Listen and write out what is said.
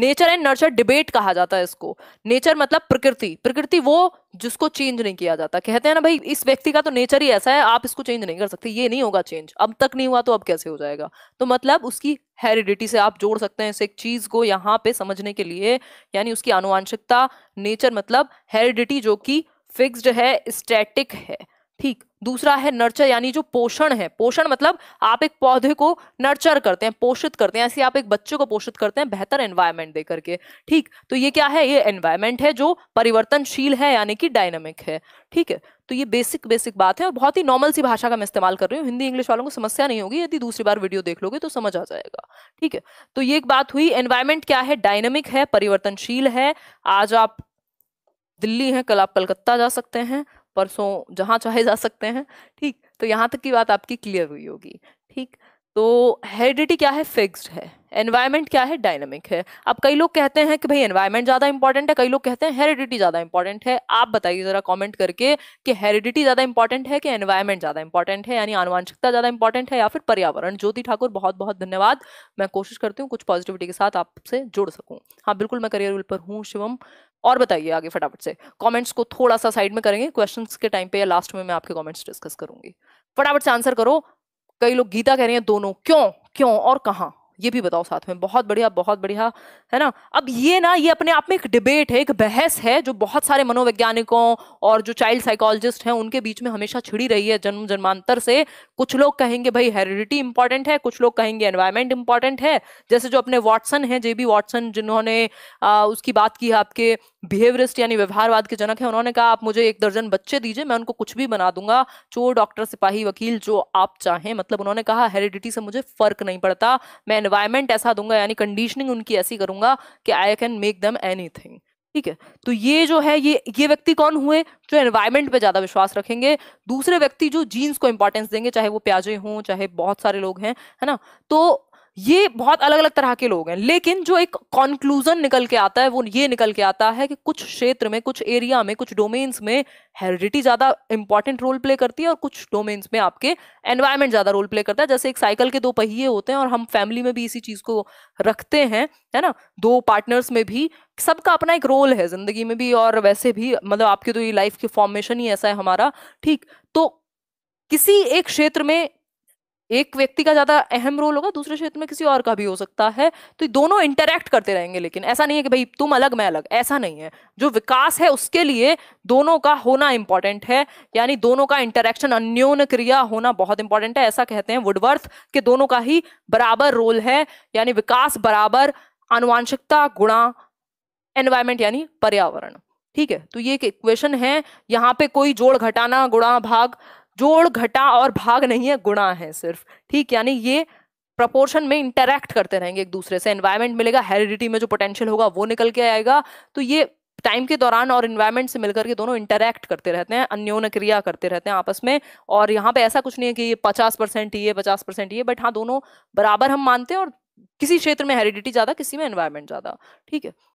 nature and nurture debate कहा जाता है इसको नेचर मतलब प्रकृति प्रकृति वो जिसको चेंज नहीं किया जाता कहते हैं ना भाई इस व्यक्ति का तो नेचर ही ऐसा है आप इसको चेंज नहीं कर सकते ये नहीं होगा चेंज अब तक नहीं हुआ तो अब कैसे हो जाएगा तो मतलब उसकी हेरिडिटी से आप जोड़ सकते हैं इस एक चीज को यहाँ पे समझने के लिए यानी उसकी आनुवांशिकता नेचर मतलब हेरिडिटी जो कि फिक्स्ड है स्टैटिक है ठीक दूसरा है नर्चर यानी जो पोषण है पोषण मतलब आप एक पौधे को नर्चर करते हैं पोषित करते हैं ऐसे आप एक बच्चे को पोषित करते हैं बेहतर एनवायरमेंट देकर के ठीक तो ये क्या है ये एनवायरमेंट है जो परिवर्तनशील है यानी कि डायनेमिक है ठीक है तो ये बेसिक बेसिक बात है और बहुत ही नॉर्मल सी भाषा का मैं इस्तेमाल कर रही हूँ हिंदी इंग्लिश वालों को समस्या नहीं होगी यदि दूसरी बार वीडियो देख लोगे तो समझ आ जाएगा ठीक है तो ये एक बात हुई एनवायरमेंट क्या है डायनेमिक है परिवर्तनशील है आज आप दिल्ली हैं कल आप कलकत्ता जा सकते हैं परसों जहाँ चाहे जा सकते हैं ठीक तो यहाँ तक की बात आपकी क्लियर हुई होगी ठीक तो हेरिडिटी क्या है फिक्स्ड है एनवायरमेंट क्या है डायनामिक है अब कई लोग कहते हैं कि भाई एनवायरमेंट ज़्यादा इंपॉर्टेंट है कई लोग कहते हैं हेरिडिटी ज़्यादा इंपॉर्टेंट है आप बताइए ज़रा कमेंट करके कि हेरिडिटी ज़्यादा इंपॉर्टेंट है कि एनवायरमेंट ज़्यादा इंपॉर्टेंट है यानी आनुवांशिकता ज़्यादा इंपॉर्टेंट है या फिर पर्यावरण ज्योति ठाकुर बहुत बहुत धन्यवाद मैं कोशिश करती हूँ कुछ पॉजिटिविटी के साथ आपसे जुड़ सकूँ हाँ बिल्कुल मैं करियर विल पर हूँ शिवम और बताइए आगे फटाफट से कमेंट्स को थोड़ा सा साइड में करेंगे क्वेश्चंस के टाइम पे या लास्ट में मैं आपके कमेंट्स डिस्कस करूंगी फटाफट से आंसर करो कई लोग गीता कह रहे हैं दोनों क्यों क्यों और कहाँ ये भी बताओ साथ में बहुत बढ़िया बहुत बढ़िया है ना अब ये ना ये अपने आप में एक डिबेट है एक बहस है जो बहुत सारे मनोवैज्ञानिकों और जो चाइल्ड साइकोलॉजिस्ट हैं उनके बीच में हमेशा छिड़ी रही है जन्म जन्मांतर से कुछ लोग कहेंगे भाई हेरिडिटी इंपॉर्टेंट है कुछ लोग कहेंगे एनवायरमेंट इंपॉर्टेंट है जैसे जो अपने वॉटसन है जेबी वॉटसन जिन्होंने उसकी बात की है आपके बिहेवियरिस्ट यानी व्यवहारवाद के जनक हैं उन्होंने कहा आप मुझे एक दर्जन बच्चे दीजिए मैं उनको कुछ भी बना दूंगा चोर डॉक्टर सिपाही वकील जो आप चाहें मतलब उन्होंने कहा हेरिडिटी से मुझे फर्क नहीं पड़ता मैं एनवायरमेंट ऐसा दूंगा यानी कंडीशनिंग उनकी ऐसी करूंगा कि I can make them any ठीक है तो ये जो है ये ये व्यक्ति कौन हुए जो एनवायरमेंट पे ज़्यादा विश्वास रखेंगे दूसरे व्यक्ति जो जीन्स को इंपॉर्टेंस देंगे चाहे वो प्याजे हों चाहे बहुत सारे लोग हैं है ना तो ये बहुत अलग अलग तरह के लोग हैं लेकिन जो एक कॉन्क्लूजन निकल के आता है वो ये निकल के आता है कि कुछ क्षेत्र में कुछ एरिया में कुछ डोमेन्स में हेरिडिटी ज़्यादा इंपॉर्टेंट रोल प्ले करती है और कुछ डोमेन्स में आपके एनवायरमेंट ज़्यादा रोल प्ले करता है जैसे एक साइकिल के दो पहिए होते हैं और हम फैमिली में भी इसी चीज़ को रखते हैं है ना दो पार्टनर्स में भी सबका अपना एक रोल है ज़िंदगी में भी और वैसे भी मतलब आपके तो ये लाइफ की फॉर्मेशन ही ऐसा है हमारा ठीक तो किसी एक क्षेत्र में एक व्यक्ति का ज्यादा अहम रोल होगा दूसरे क्षेत्र में किसी और का भी हो सकता है तो दोनों इंटरेक्ट करते रहेंगे लेकिन ऐसा नहीं है कि भाई तुम अलग मैं अलग ऐसा नहीं है जो विकास है उसके लिए दोनों का होना इंपॉर्टेंट है यानी दोनों का इंटरेक्शन अन्योन क्रिया होना बहुत इंपॉर्टेंट है ऐसा कहते हैं वुडवर्थ के दोनों का ही बराबर रोल है यानी विकास बराबर अनुवांशिकता गुणा एनवायरमेंट यानी पर्यावरण ठीक है तो ये एक इक्वेशन है यहाँ पे कोई जोड़ घटाना गुणा भाग जोड़ घटा और भाग नहीं है गुणा है सिर्फ ठीक यानी ये प्रपोर्शन में इंटरेक्ट करते रहेंगे एक दूसरे से एनवायरमेंट मिलेगा हेरिडिटी में जो पोटेंशियल होगा वो निकल के आएगा तो ये टाइम के दौरान और इन्वायरमेंट से मिलकर के दोनों इंटरेक्ट करते रहते हैं अन्योन क्रिया करते रहते हैं आपस में और यहाँ पे ऐसा कुछ नहीं है कि ये पचास परसेंट ये पचास परसेंट ये बट हाँ दोनों बराबर हम मानते हैं और किसी क्षेत्र में हेरिडिटी ज़्यादा किसी में एनवायरमेंट ज़्यादा ठीक है